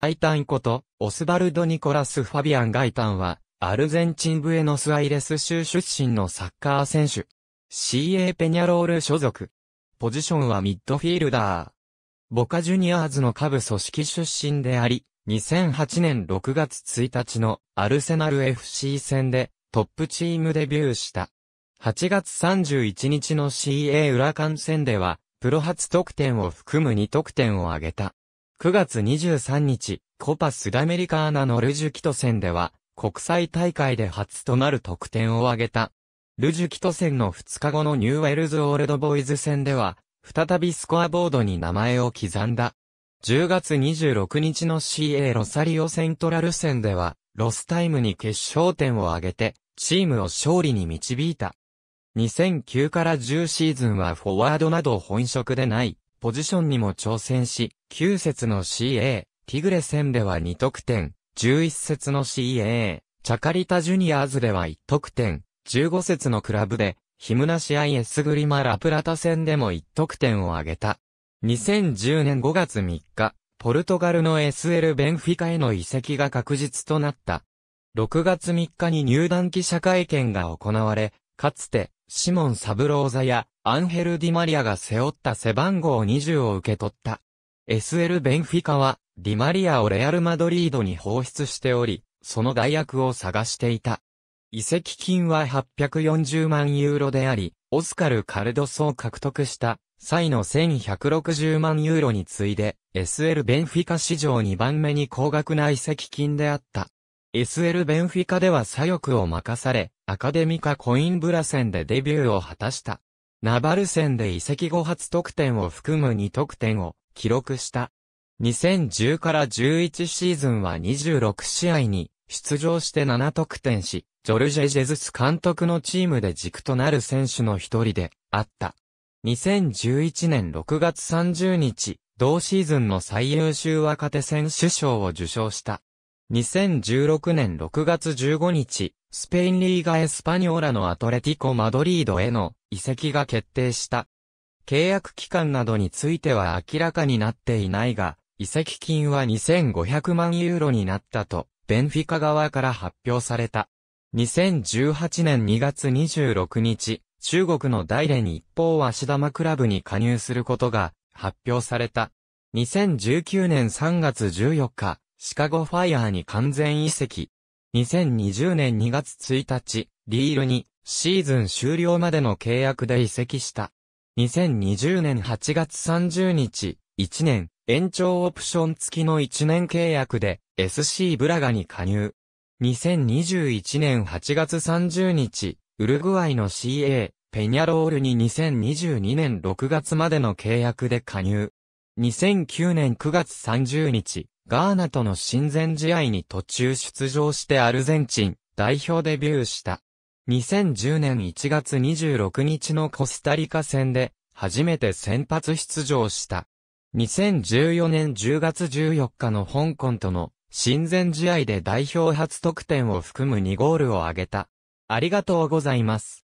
アイタンこと、オスバルド・ニコラス・ファビアン・ガイタンは、アルゼンチンブエノスアイレス州出身のサッカー選手。CA ペニャロール所属。ポジションはミッドフィールダー。ボカジュニアーズの下部組織出身であり、2008年6月1日のアルセナル FC 戦でトップチームデビューした。8月31日の CA 裏ン戦では、プロ初得点を含む2得点を挙げた。9月23日、コパスダメリカーナのルジュキト戦では、国際大会で初となる得点を挙げた。ルジュキト戦の2日後のニューウェルズオールドボーイズ戦では、再びスコアボードに名前を刻んだ。10月26日の CA ロサリオセントラル戦では、ロスタイムに決勝点を挙げて、チームを勝利に導いた。2009から10シーズンはフォワードなど本職でないポジションにも挑戦し、9節の CA、ティグレ戦では2得点、11節の CA、チャカリタジュニアーズでは1得点、15節のクラブで、ヒムナシアイエスグリマ・ラプラタ戦でも1得点を挙げた。2010年5月3日、ポルトガルの SL ベンフィカへの移籍が確実となった。6月3日に入団記者会見が行われ、かつて、シモン・サブローザやアンヘル・ディマリアが背負った背番号20を受け取った。SL ベンフィカは、ディマリアをレアル・マドリードに放出しており、その代役を探していた。遺跡金は840万ユーロであり、オスカル・カルドソを獲得した際の1160万ユーロに次いで、SL ベンフィカ史上2番目に高額な遺跡金であった。SL ベンフィカでは左翼を任され、アカデミカコインブラ戦でデビューを果たした。ナバル戦で移籍後初得点を含む2得点を記録した。2010から11シーズンは26試合に出場して7得点し、ジョルジェ・ジェズス監督のチームで軸となる選手の一人であった。2011年6月30日、同シーズンの最優秀若手選手賞を受賞した。2016年6月15日、スペインリーガエスパニョーラのアトレティコ・マドリードへの移籍が決定した。契約期間などについては明らかになっていないが、移籍金は2500万ユーロになったと、ベンフィカ側から発表された。2018年2月26日、中国の大連一方足玉クラブに加入することが発表された。2019年3月14日、シカゴファイアーに完全移籍。2020年2月1日、リールにシーズン終了までの契約で移籍した。2020年8月30日、1年、延長オプション付きの1年契約で SC ブラガに加入。2021年8月30日、ウルグアイの CA、ペニャロールに2022年6月までの契約で加入。2009年9月30日、ガーナとの親善試合に途中出場してアルゼンチン代表デビューした。2010年1月26日のコスタリカ戦で初めて先発出場した。2014年10月14日の香港との親善試合で代表初得点を含む2ゴールを挙げた。ありがとうございます。